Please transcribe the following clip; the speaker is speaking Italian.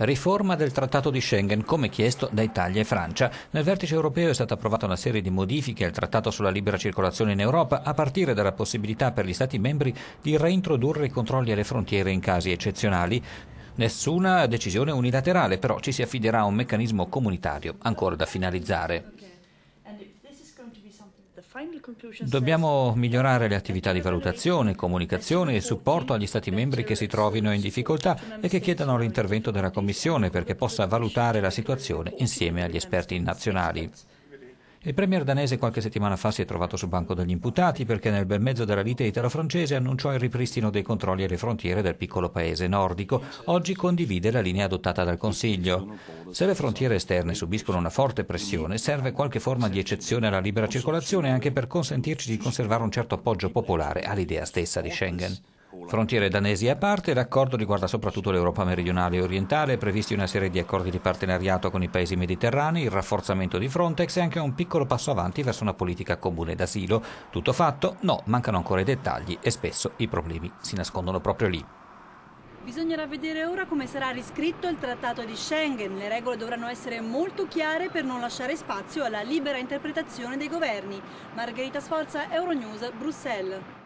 Riforma del Trattato di Schengen, come chiesto da Italia e Francia. Nel vertice europeo è stata approvata una serie di modifiche al Trattato sulla libera circolazione in Europa, a partire dalla possibilità per gli Stati membri di reintrodurre i controlli alle frontiere in casi eccezionali. Nessuna decisione unilaterale, però ci si affiderà a un meccanismo comunitario ancora da finalizzare. Dobbiamo migliorare le attività di valutazione, comunicazione e supporto agli Stati membri che si trovino in difficoltà e che chiedano l'intervento della Commissione perché possa valutare la situazione insieme agli esperti nazionali. Il premier danese qualche settimana fa si è trovato sul banco degli imputati perché nel bel mezzo della lite italo-francese annunciò il ripristino dei controlli alle frontiere del piccolo paese nordico. Oggi condivide la linea adottata dal Consiglio. Se le frontiere esterne subiscono una forte pressione, serve qualche forma di eccezione alla libera circolazione anche per consentirci di conservare un certo appoggio popolare all'idea stessa di Schengen. Frontiere danesi a parte, l'accordo riguarda soprattutto l'Europa meridionale e orientale, previsti una serie di accordi di partenariato con i paesi mediterranei, il rafforzamento di Frontex e anche un piccolo passo avanti verso una politica comune d'asilo. Tutto fatto? No, mancano ancora i dettagli e spesso i problemi si nascondono proprio lì. Bisognerà vedere ora come sarà riscritto il trattato di Schengen. Le regole dovranno essere molto chiare per non lasciare spazio alla libera interpretazione dei governi. Margherita Sforza, Euronews, Bruxelles.